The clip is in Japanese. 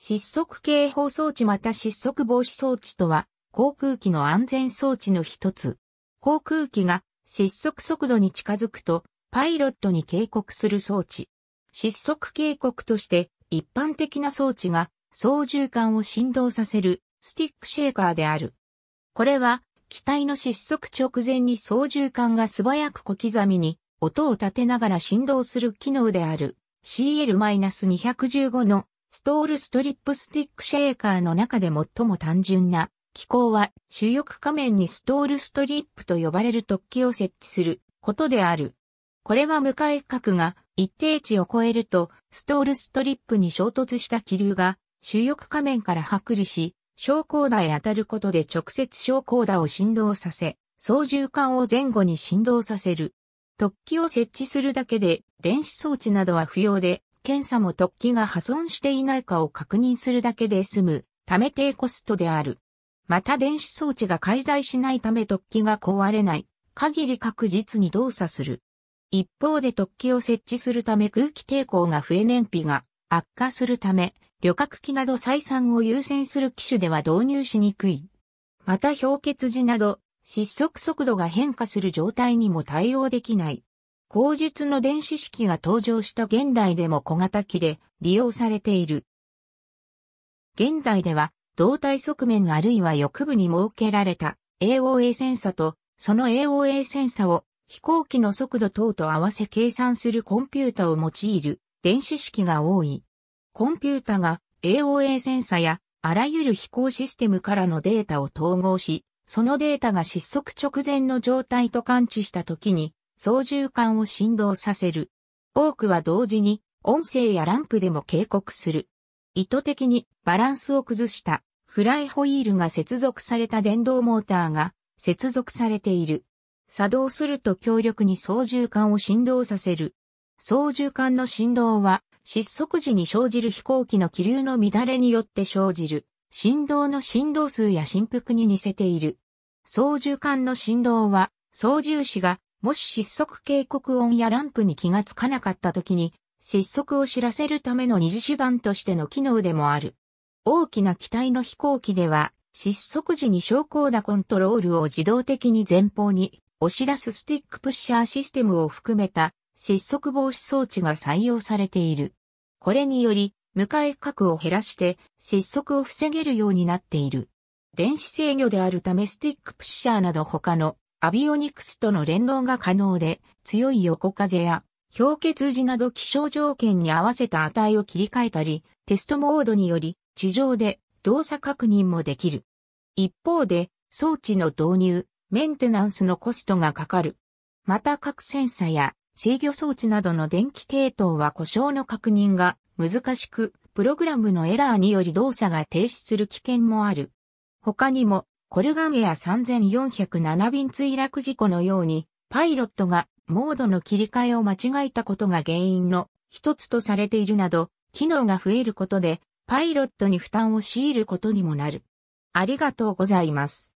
失速警報装置また失速防止装置とは、航空機の安全装置の一つ。航空機が失速速度に近づくと、パイロットに警告する装置。失速警告として、一般的な装置が操縦桿を振動させるスティックシェーカーである。これは、機体の失速直前に操縦桿が素早く小刻みに音を立てながら振動する機能である CL-215 のストールストリップスティックシェーカーの中で最も単純な機構は主翼仮面にストールストリップと呼ばれる突起を設置することである。これは向かい角が一定値を超えるとストールストリップに衝突した気流が主翼仮面から剥離し、昇降打へ当たることで直接昇降打を振動させ、操縦管を前後に振動させる。突起を設置するだけで電子装置などは不要で、検査も突起が破損していないかを確認するだけで済む、ため低コストである。また電子装置が介在しないため突起が壊れない、限り確実に動作する。一方で突起を設置するため空気抵抗が増え燃費が悪化するため、旅客機など採算を優先する機種では導入しにくい。また氷結時など、失速速度が変化する状態にも対応できない。後述の電子式が登場した現代でも小型機で利用されている。現代では胴体側面あるいは翼部に設けられた AOA センサとその AOA センサを飛行機の速度等と合わせ計算するコンピュータを用いる電子式が多い。コンピュータが AOA センサやあらゆる飛行システムからのデータを統合し、そのデータが失速直前の状態と感知した時に操縦桿を振動させる。多くは同時に音声やランプでも警告する。意図的にバランスを崩したフライホイールが接続された電動モーターが接続されている。作動すると強力に操縦桿を振動させる。操縦桿の振動は失速時に生じる飛行機の気流の乱れによって生じる振動の振動数や振幅に似せている。操縦桿の振動は操縦士がもし失速警告音やランプに気がつかなかった時に、失速を知らせるための二次手段としての機能でもある。大きな機体の飛行機では、失速時に昇降打コントロールを自動的に前方に押し出すスティックプッシャーシステムを含めた失速防止装置が採用されている。これにより、向かい角を減らして失速を防げるようになっている。電子制御であるためスティックプッシャーなど他のアビオニクスとの連動が可能で、強い横風や氷結時など気象条件に合わせた値を切り替えたり、テストモードにより地上で動作確認もできる。一方で装置の導入、メンテナンスのコストがかかる。また各センサや制御装置などの電気系統は故障の確認が難しく、プログラムのエラーにより動作が停止する危険もある。他にもコルガンエア3407便墜落事故のように、パイロットがモードの切り替えを間違えたことが原因の一つとされているなど、機能が増えることで、パイロットに負担を強いることにもなる。ありがとうございます。